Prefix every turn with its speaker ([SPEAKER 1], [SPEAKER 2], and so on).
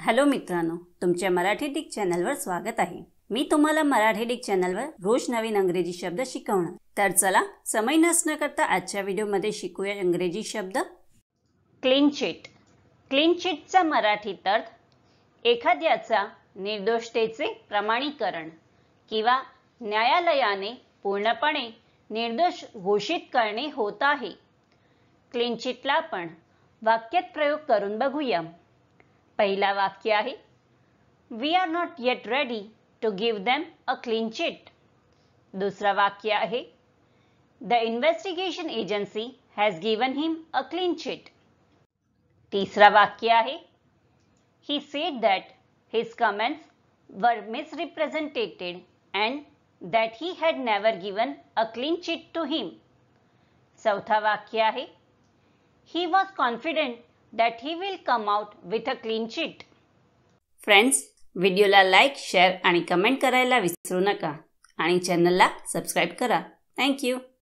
[SPEAKER 1] Hello मित्रांनो तुमच्या Marathi Dick चॅनलवर स्वागत आहे मी तुम्हाला मराठी डिक चॅनलवर रोज नवीन अंग्रेजी शब्द शिकवणार तर चला समय नसणं करता आजच्या व्हिडिओमध्ये शिकूया इंग्रजी शब्द क्लीन चिट क्लीन मराठीत अर्थ एखाद्याचा निर्दोषतेचे प्रमाणीकरण किंवा न्यायालयाने पूर्णपणे निर्दोष घोषित करणे होत आहे क्लीन आपण वाक्यात प्रयोग करून बघूया पहला वाक्य है we are not yet ready to give them a clean chit दूसरा वाक्य है the investigation agency has given him a clean chit तीसरा वाक्य है he said that his comments were misrepresented and that he had never given a clean chit to him चौथा वाक्य है he was confident that he will come out with a clean sheet. Friends व्हिडिओला like share आणि comment करायला विसरू नका आणि चॅनलला सबस्क्राईब करा थँक्यू